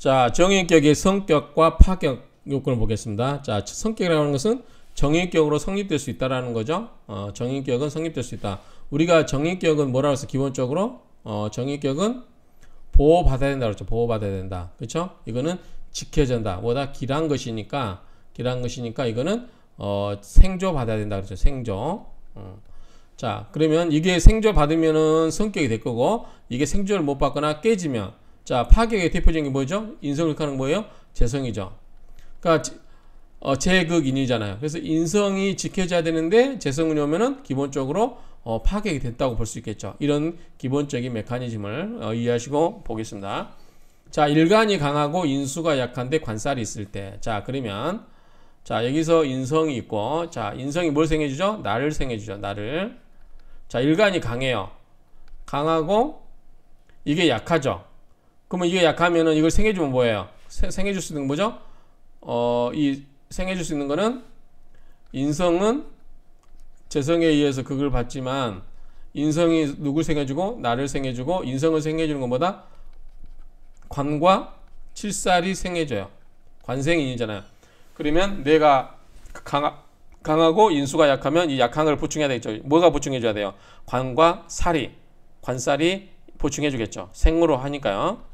자, 정인격의 성격과 파격 요건을 보겠습니다. 자, 성격이라는 것은 정인격으로 성립될 수 있다라는 거죠. 어, 정인격은 성립될 수 있다. 우리가 정인격은 뭐라고 해서 기본적으로 어, 정인격은 보호받아야 된다 그렇죠 보호받아야 된다. 그렇죠? 이거는 지켜야 된다. 뭐다 길한 것이니까 길한 것이니까 이거는 어, 생조 받아야 된다 그렇죠 생조. 어. 자, 그러면 이게 생조 받으면은 성격이 될 거고 이게 생조를 못 받거나 깨지면 자, 파격의 대표적인 게 뭐죠? 인성극하는 뭐예요? 재성이죠. 그러니까 어, 재극인이잖아요. 그래서 인성이 지켜져야 되는데 재성이 오면은 기본적으로 어, 파격이 됐다고 볼 수 있겠죠. 이런 기본적인 메커니즘을 어, 이해하시고 보겠습니다. 자, 일간이 강하고 인수가 약한데 관살이 있을 때. 자, 그러면 자, 여기서 인성이 있고 자, 인성이 뭘 생해주죠? 나를 생해주죠. 나를. 자, 일간이 강해요. 강하고 이게 약하죠. 그러면 이게 약하면은 이걸 생해주면 뭐예요? 생해줄 수 있는 뭐죠? 어, 이 생해줄 수 있는 거는 인성은 재성에 의해서 그걸 받지만 인성이 누굴 생해주고 나를 생해주고 인성을 생해주는 것보다 관과 칠살이 생해줘요. 관생인이잖아요. 그러면 내가 강하, 강하고 인수가 약하면 이 약한 을 보충해야 되겠죠. 뭐가 보충해줘야 돼요? 관과 살이, 관살이 보충해주겠죠. 생으로 하니까요.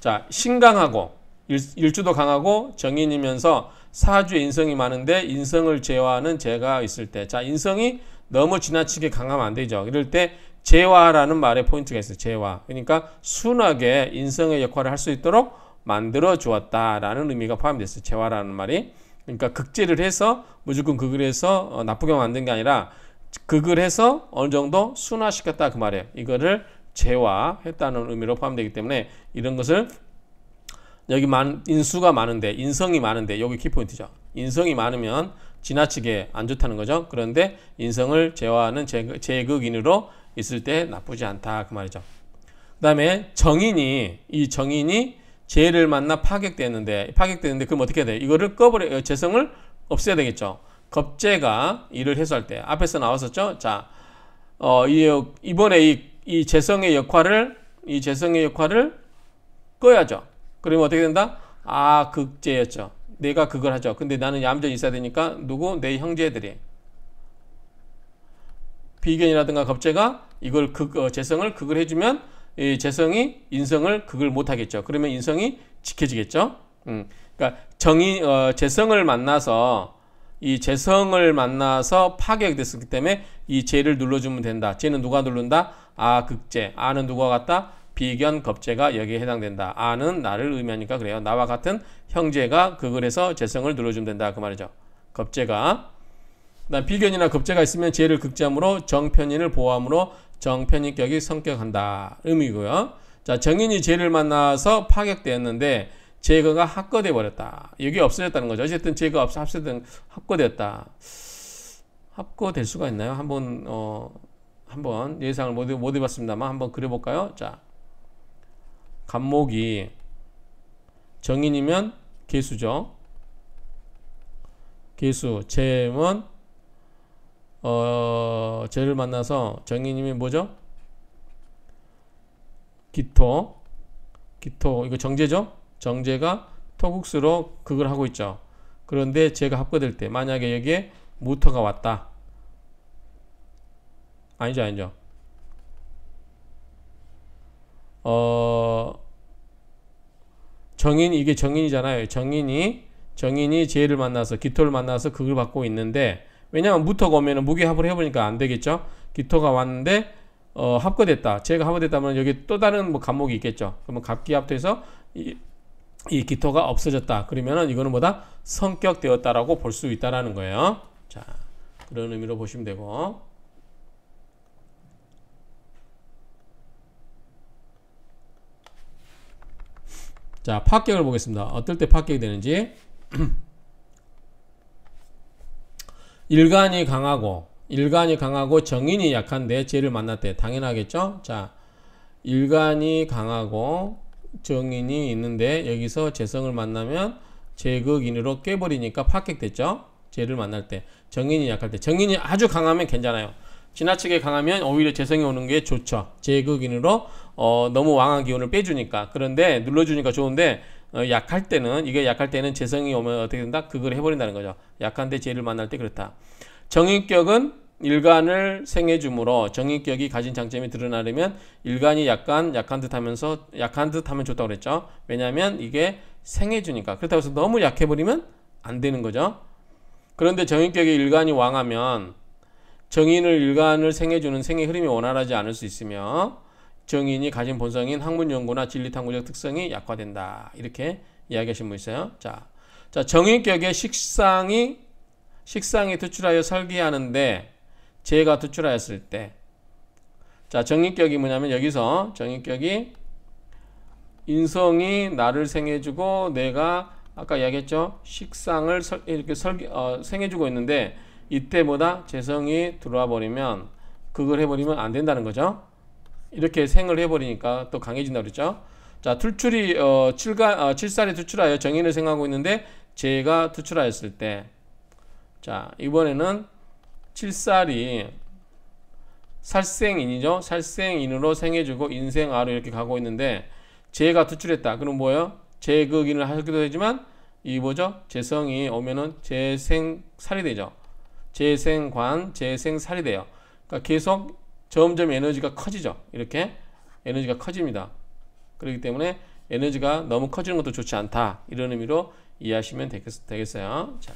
자, 신강하고 일, 주도 강하고 정인이면서 사주 인성이 많은데 인성을 제화하는 재가 있을 때, 자, 인성이 너무 지나치게 강하면 안 되죠. 이럴 때 재화라는 말의 포인트가 있어요. 재화. 그러니까 순하게 인성의 역할을 할 수 있도록 만들어 주었다라는 의미가 포함됐어요. 재화라는 말이. 그러니까 극제를 해서 무조건 극을 해서 어, 나쁘게 만든 게 아니라 극을 해서 어느 정도 순화시켰다 그 말이에요. 이거를 재화 했다는 의미로 포함되기 때문에 이런 것을 여기 인수가 많은데 인성이 많은데 여기 키포인트죠. 인성이 많으면 지나치게 안 좋다는 거죠. 그런데 인성을 재화하는 제극인으로 있을 때 나쁘지 않다 그 말이죠. 그 다음에 정인이 이 정인이 재를 만나 파격되는데 파격되는데 그럼 어떻게 해야 돼요? 이거를 꺼버려 어, 재성을 없애야 되겠죠. 겁재가 일을 해소할 때 앞에서 나왔었죠. 자, 어, 이, 이번에 이이 재성의 역할을 이 재성의 역할을 꺼야죠. 그러면 어떻게 된다? 아 극제였죠. 내가 그걸 하죠. 근데 나는 얌전히 있어야 되니까 누구 내 형제들이 비견이라든가 겁제가 이걸 극 어, 재성을 극을 해주면 이 재성이 인성을 극을 못 하겠죠. 그러면 인성이 지켜지겠죠. 음. 그러니까 정이 어, 재성을 만나서 이 재성을 만나서 파괴됐었기 때문에 이 죄를 눌러주면 된다. 죄는 누가 누른다? 아 극제 아는 누구와 같다? 비견 겁제가 여기에 해당된다. 아는 나를 의미하니까 그래요. 나와 같은 형제가 그걸 해서 재성을 눌러주다그 말이죠. 겁제가 비견이나 겁제가 있으면 죄를 극제함으로 정편인을 보호함으로 정편인격이 성격한다. 의미고요. 자 정인이 죄를 만나서 파격되었는데 제거가 합거돼 버렸다. 여기 없어졌다는 거죠. 어쨌든 제거 없어 합세된 합거됐다. 합거될 수가 있나요? 한번 어 한번 예상을 못, 못 해봤습니다만 한번 그려볼까요? 자, 간목이 정인이면 개수죠. 개수, 재은 어, 재를 만나서 정인님이 뭐죠? 기토, 기토 이거 정제죠? 정제가 토국수로 그걸 하고 있죠. 그런데 제가 합거될 때 만약에 여기에 무토가 왔다. 아니죠 아니죠 어 정인 이게 정인이잖아요 정인이 정인이 제를 만나서 기토를 만나서 그걸 받고 있는데 왜냐하면 무토가 오면은 무기합을 해보니까 안 되겠죠 기토가 왔는데 어, 합거됐다 제가 합거됐다면 여기 또 다른 뭐 감목이 있겠죠 그러면 갑기합돼서 이, 이 기토가 없어졌다 그러면은 이거는 뭐다 성격되었다라고 볼 수 있다라는 거예요 자 그런 의미로 보시면 되고 자, 파격을 보겠습니다. 어떨 때 파격이 되는지. 일간이 강하고, 일간이 강하고 정인이 약한데 죄를 만났대. 당연하겠죠? 자, 일간이 강하고 정인이 있는데 여기서 재성을 만나면 재극인으로 깨버리니까 파격됐죠? 죄를 만날 때. 정인이 약할 때. 정인이 아주 강하면 괜찮아요. 지나치게 강하면 오히려 재성이 오는 게 좋죠. 제극인으로 어, 너무 왕한 기운을 빼주니까 그런데 눌러주니까 좋은데 어, 약할 때는 이게 약할 때는 재성이 오면 어떻게 된다? 그걸 해버린다는 거죠. 약한데 재를 만날 때 그렇다. 정인격은 일간을 생해주므로 정인격이 가진 장점이 드러나려면 일간이 약간 약한 듯하면서 약한 듯하면 좋다고 그랬죠. 왜냐하면 이게 생해주니까 그렇다고 해서 너무 약해버리면 안 되는 거죠. 그런데 정인격의 일간이 왕하면 정인을 일관을 생해주는 생의 흐름이 원활하지 않을 수 있으며 정인이 가진 본성인 학문연구나 진리탐구적 특성이 약화된다. 이렇게 이야기하신 분 있어요. 자, 자 정인격의 식상이 식상이 투출하여 설계하는데 제가 투출하였을 때, 자 정인격이 뭐냐면 여기서 정인격이 인성이 나를 생해주고 내가 아까 이야기했죠 식상을 설, 이렇게 설계 어, 생해주고 있는데 이때보다 재성이 들어와 버리면 그걸 해버리면 안 된다는 거죠. 이렇게 생을 해버리니까 또 강해진다 그랬죠. 자, 투출이 어, 칠가 어, 칠살이 투출하여 정인을 생하고 각 있는데 재가 투출하였을 때, 자 이번에는 칠살이 살생인이죠. 살생인으로 생해주고 인생아로 이렇게 가고 있는데 재가 투출했다. 그럼 뭐예요? 재극인을 하기도 되지만 이 뭐죠? 재성이 오면은 재생살이 되죠. 재생관, 재생살이 돼요. 그러니까 계속 점점 에너지가 커지죠. 이렇게 에너지가 커집니다. 그렇기 때문에 에너지가 너무 커지는 것도 좋지 않다. 이런 의미로 이해하시면 되겠, 어요 자.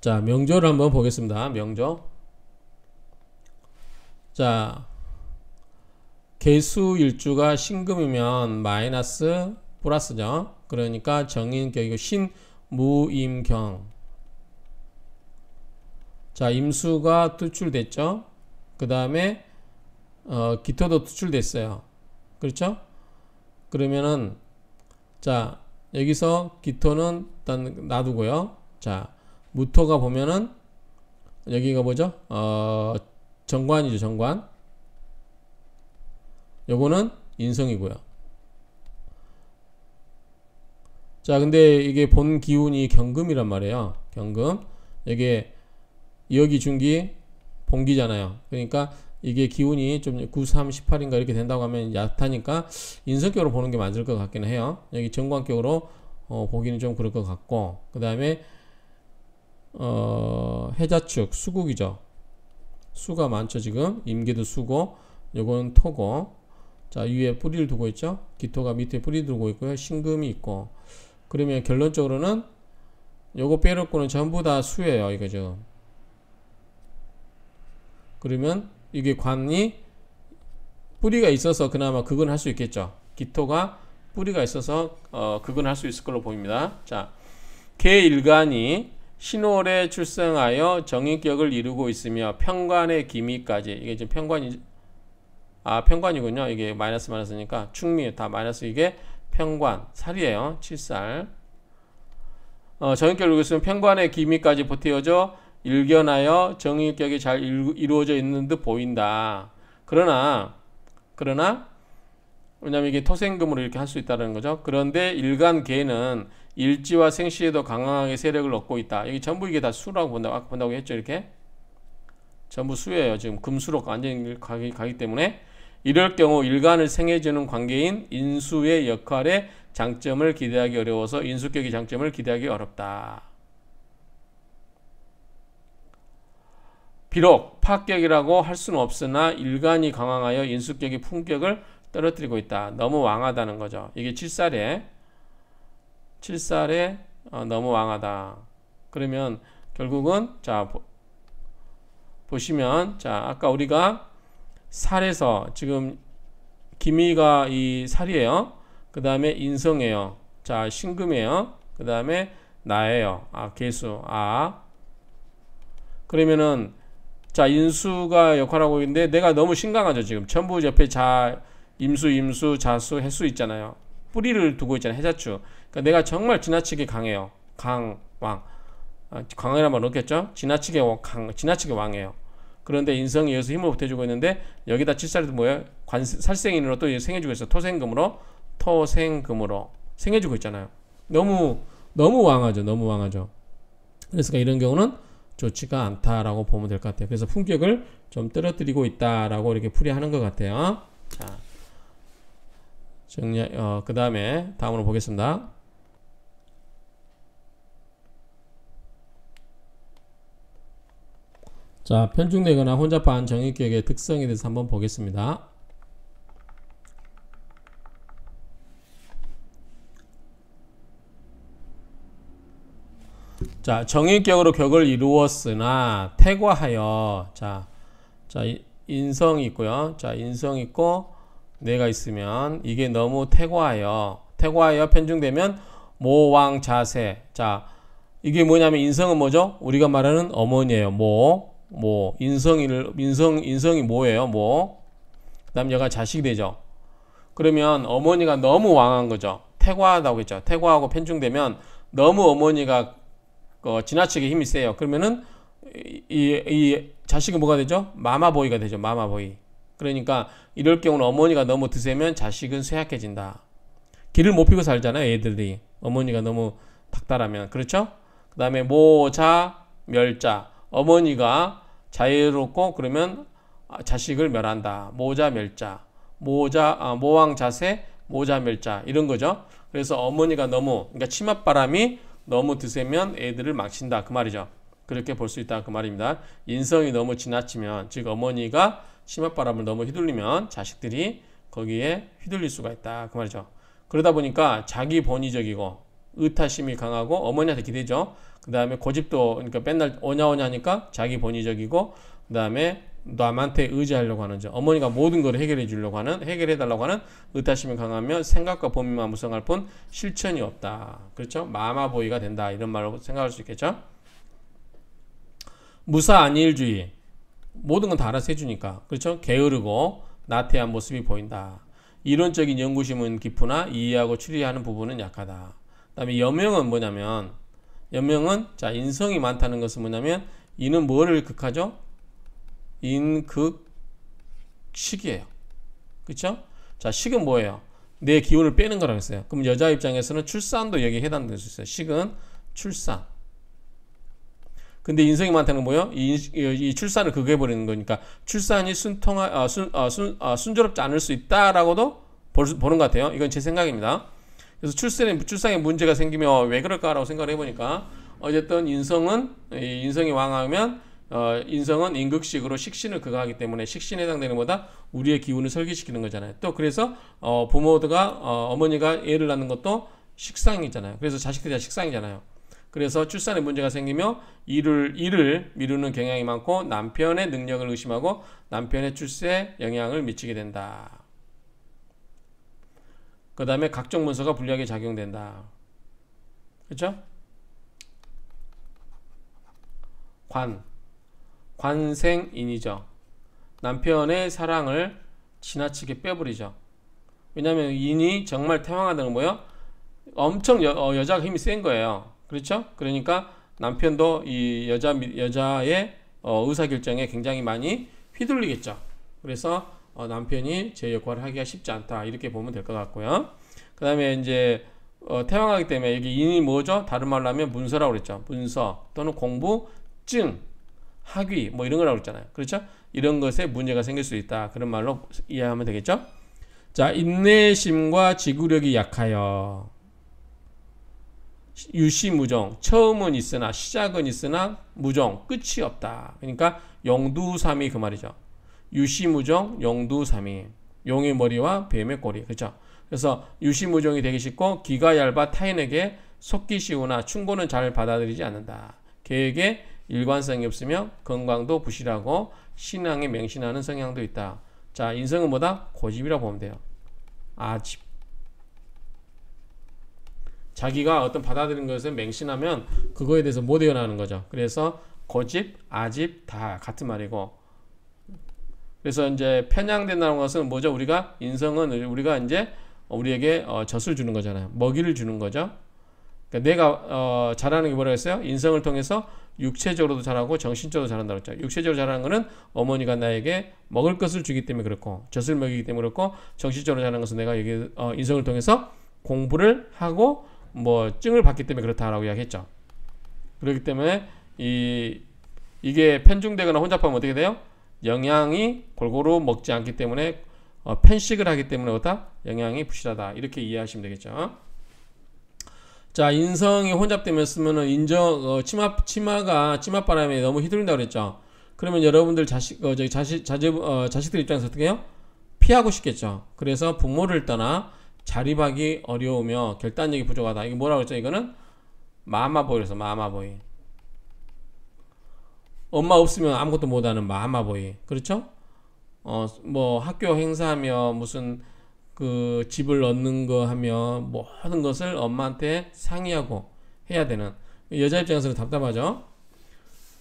자, 명조를 한번 보겠습니다. 명조. 자, 개수 일주가 신금이면 마이너스 플러스죠. 그러니까 정인격이고 신무임경. 자 임수가 투출됐죠. 그 다음에 어, 기토도 투출됐어요. 그렇죠? 그러면은 자 여기서 기토는 일단 놔두고요. 자 무토가 보면은 여기가 뭐죠? 어, 정관이죠 정관. 요거는 인성이고요. 자, 근데 이게 본 기운이 경금이란 말이에요. 경금. 이게 여기 중기 봉기잖아요. 그러니까 이게 기운이 좀 9, 3, 18인가 이렇게 된다고 하면 얕다니까 인성격으로 보는 게 맞을 것 같기는 해요. 여기 정관격으로 어, 보기는 좀 그럴 것 같고 그 다음에 어, 해자축 수국이죠. 수가 많죠 지금 임기도 수고 요건 토고 자, 위에 뿌리를 두고 있죠? 기토가 밑에 뿌리 두고 있고요. 신금이 있고. 그러면 결론적으로는 요거 빼놓고는 전부 다 수예요. 이거죠. 그러면 이게 관이 뿌리가 있어서 그나마 그건 할수 있겠죠. 기토가 뿌리가 있어서 어, 그건 할수 있을 걸로 보입니다. 자, 개일간이 신월에 출생하여 정인격을 이루고 있으며 평관의 기미까지 이게 지금 평관이 아 평관이군요. 이게 마이너스 마이너스니까 충미 다 마이너스 이게 평관 살이에요. 7살 어, 정육결 로그스는 평관의 기미까지 보태어져 일견하여 정육격이 잘 이루어져 있는 듯 보인다. 그러나 그러나 왜냐면 이게 토생금으로 이렇게 할 수 있다는 거죠. 그런데 일간 계는 일지와 생시에도 강하게 세력을 얻고 있다. 여기 전부 이게 다 수라고 본다고, 본다고 했죠. 이렇게 전부 수예요. 지금 금수로 완전히 가기, 가기 때문에 이럴 경우 일간을 생해주는 관계인 인수의 역할에 장점을 기대하기 어려워서 인수격의 장점을 기대하기 어렵다. 비록 파격이라고 할 수는 없으나 일간이 강황하여 인수격의 품격을 떨어뜨리고 있다. 너무 왕하다는 거죠. 이게 7살에 7살에 어, 너무 왕하다. 그러면 결국은 자 보, 보시면 자 아까 우리가 살에서 지금 기미가 이 살이에요. 그 다음에 인성에요 자, 신금에요그 다음에 나예요. 아, 개수. 아. 그러면은 자, 인수가 역할하고 있는데 내가 너무 심각하죠, 지금. 전부 옆에 자, 임수, 임수, 자수, 해수 있잖아요. 뿌리를 두고 있잖아요, 해자추. 그러니까 내가 정말 지나치게 강해요. 강, 왕. 아, 강이란 말 넣겠죠? 지나치게 강, 지나치게 왕해요. 그런데 인성이 의해서 힘을 보태주고 있는데 여기다 칠살도 뭐예요? 관 살생인으로 또 생해주고 있어. 토생금으로 토생금으로 생해주고 있잖아요. 너무 너무 왕하죠. 너무 왕하죠. 그래서 그러니까 이런 경우는 좋지가 않다라고 보면 될 것 같아요. 그래서 품격을 좀 떨어뜨리고 있다라고 이렇게 풀이하는 것 같아요. 자, 정리. 어, 그 다음에 다음으로 보겠습니다. 자, 편중되거나 혼잡한 정의격의 특성에 대해서 한번 보겠습니다. 자, 정의격으로 격을 이루었으나 태과하여 자, 자 인성 이 있고요. 자, 인성 있고 내가 있으면 이게 너무 태과하여 태과하여 편중되면 모왕 자세. 자, 이게 뭐냐면 인성은 뭐죠? 우리가 말하는 어머니예요. 모. 뭐 인성이를 인성 인성이 뭐예요? 뭐 남녀가 자식이 되죠. 그러면 어머니가 너무 왕한 거죠. 태과하다고 했죠. 태과하고 편중되면 너무 어머니가 어, 지나치게 힘이 세요. 그러면은 이, 이, 이 자식은 뭐가 되죠? 마마보이가 되죠. 마마보이. 그러니까 이럴 경우는 어머니가 너무 드세면 자식은 쇠약해진다. 길을 못 피고 살잖아요. 애들이 어머니가 너무 닥달하면 그렇죠? 그 다음에 모자 멸자 어머니가 자유롭고 그러면 자식을 멸한다. 모자 멸자. 모자 아, 모왕 자세 모자 멸자 이런 거죠. 그래서 어머니가 너무 그러니까 치맛바람이 너무 드세면 애들을 망친다 그 말이죠. 그렇게 볼 수 있다 그 말입니다. 인성이 너무 지나치면 즉 어머니가 치맛바람을 너무 휘둘리면 자식들이 거기에 휘둘릴 수가 있다 그 말이죠. 그러다 보니까 자기 본의적이고 의타심이 강하고 어머니한테 기대죠. 그 다음에 고집도 그러니까 맨날 오냐오냐니까 자기 본의적이고 그 다음에 남한테 의지하려고 하는 점 어머니가 모든 걸 해결해 주려고 하는 해결해 달라고 하는 의타심이 강하면 생각과 범위만 무성할 뿐 실천이 없다 그렇죠 마마보이가 된다 이런 말로 생각할 수 있겠죠 무사 안일주의 모든 건 다 알아서 해주니까 그렇죠 게으르고 나태한 모습이 보인다 이론적인 연구심은 깊으나 이해하고 추리하는 부분은 약하다 그 다음에 여명은 뭐냐면 연명은 자 인성이 많다는 것은 뭐냐면 이는 뭐를 극하죠? 인극식이에요. 그렇자 식은 뭐예요? 내 기운을 빼는 거라고 했어요. 그럼 여자 입장에서는 출산도 여기에 해당될 수 있어요. 식은 출산. 근데 인성이 많다는 뭐요? 이, 이, 출산을 극해 버리는 거니까 출산이 순통하 아, 순, 아, 순, 아, 순조롭지 않을 수 있다라고도 볼 보는 것 같아요. 이건 제 생각입니다. 그래서 출산에 출산에 문제가 생기면 왜 그럴까라고 생각을 해보니까 어쨌든 인성은 인성이 왕하면 어, 인성은 인극식으로 식신을 그거하기 때문에 식신에 해당되는 보다 우리의 기운을 설계시키는 거잖아요. 또 그래서 어, 부모가 어, 어머니가 애를 낳는 것도 식상이잖아요. 그래서 자식들이 다 식상이잖아요. 그래서 출산에 문제가 생기며 일을 일을 미루는 경향이 많고 남편의 능력을 의심하고 남편의 출세에 영향을 미치게 된다. 그 다음에 각종 문서가 불리하게 작용된다. 그렇죠? 관, 관생인이죠. 남편의 사랑을 지나치게 빼버리죠. 왜냐하면 인이 정말 태왕하다는 뭐요? 엄청 여, 어, 자가 힘이 센 거예요. 그렇죠? 그러니까 남편도 이 여자 여자의 어, 의사결정에 굉장히 많이 휘둘리겠죠. 그래서 어, 남편이 제 역할을 하기가 쉽지 않다 이렇게 보면 될 것 같고요. 그 다음에 이제 어, 태왕하기 때문에 여기 인이 뭐죠? 다른 말로 하면 문서라고 그랬죠. 문서 또는 공부, 증, 학위 뭐 이런 거라고 그랬잖아요. 그렇죠? 이런 것에 문제가 생길 수 있다. 그런 말로 이해하면 되겠죠? 자, 인내심과 지구력이 약하여 유시무종 처음은 있으나 시작은 있으나 무종 끝이 없다. 그러니까 영두삼이 그 말이죠. 유시무정 영두삼이 용의 머리와 뱀의 꼬리 그렇죠 그래서 유시무정이 되기 쉽고 귀가 얇아 타인에게 속기 쉬우나 충고는 잘 받아들이지 않는다 계획에 일관성이 없으며 건강도 부실하고 신앙에 맹신하는 성향도 있다 자 인성은 뭐다 고집이라고 보면 돼요 아집 자기가 어떤 받아들인 것을 맹신하면 그거에 대해서 못일어나는 거죠 그래서 고집 아집 다 같은 말이고 그래서 이제 편향된다는 것은 뭐죠? 우리가 인성은 우리가 이제 우리에게 어, 젖을 주는 거잖아요. 먹이를 주는 거죠. 그러니까 내가 어, 잘하는 게 뭐라 고 했어요? 인성을 통해서 육체적으로도 잘하고 정신적으로 잘한다고 했죠. 육체적으로 잘하는 거는 어머니가 나에게 먹을 것을 주기 때문에 그렇고 젖을 먹이기 때문에 그렇고 정신적으로 잘하는 것은 내가 여기 어, 인성을 통해서 공부를 하고 뭐 증을 받기 때문에 그렇다라고 이야기했죠. 그렇기 때문에 이 이게 편중되거나 혼잡하면 어떻게 돼요? 영양이 골고루 먹지 않기 때문에 어, 편식을 하기 때문에 보다 영양이 부실하다 이렇게 이해하시면 되겠죠. 자 인성이 혼잡되면쓰면은 인정 어, 치마 치마가 치맛바람에 너무 휘둘린다 그랬죠. 그러면 여러분들 자식 어, 저기 자식 자제 어, 자식들 입장에서 어떻게 해요? 피하고 싶겠죠. 그래서 부모를 떠나 자립하기 어려우며 결단력이 부족하다. 이게 뭐라고 했죠? 이거는 마마보이라서 마마보이. 엄마 없으면 아무것도 못하는 마마보이 그렇죠? 어뭐 학교 행사하며 무슨 그 집을 얻는 거 하며 모든 것을 엄마한테 상의하고 해야 되는 여자 입장에서는 답답하죠.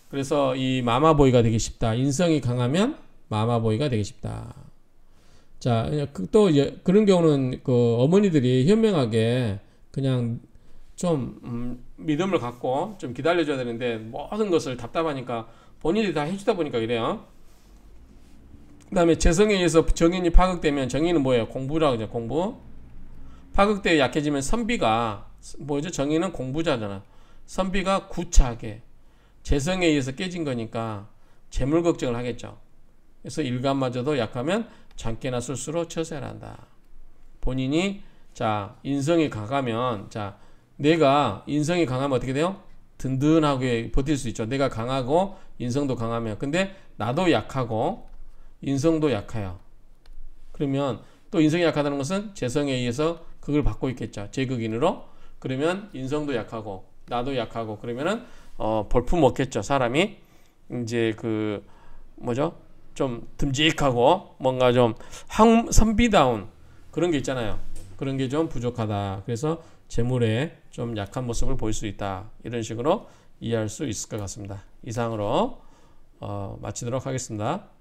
그래서 이 마마보이가 되기 쉽다. 인성이 강하면 마마보이가 되기 쉽다. 자, 그 또 그런 경우는 그 어머니들이 현명하게 그냥 좀 음, 믿음을 갖고 좀 기다려줘야 되는데 모든 것을 답답하니까 본인이다 해주다 보니까 그래요. 그 다음에 재성에 의해서 정인이 파극되면 정인은 뭐예요? 공부라고 하죠. 공부. 파극되어 약해지면 선비가 뭐죠? 정인은 공부자잖아. 선비가 구차하게 재성에 의해서 깨진 거니까 재물 걱정을 하겠죠. 그래서 일감마저도 약하면 장기나 술수로 처세 한다. 본인이 자 인성이 강하면 자 내가 인성이 강하면 어떻게 돼요? 든든하게 버틸 수 있죠. 내가 강하고 인성도 강하며 근데 나도 약하고 인성도 약해요. 그러면 또 인성이 약하다는 것은 재성에 의해서 그걸 받고 있겠죠. 제극인으로 그러면 인성도 약하고 나도 약하고 그러면은 어, 볼품없겠죠 사람이 이제 그 뭐죠? 좀 듬직하고 뭔가 좀 항, 선비다운 그런 게 있잖아요. 그런 게 좀 부족하다. 그래서 재물에 좀 약한 모습을 보일 수 있다. 이런 식으로 이해할 수 있을 것 같습니다. 이상으로 어, 마치도록 하겠습니다.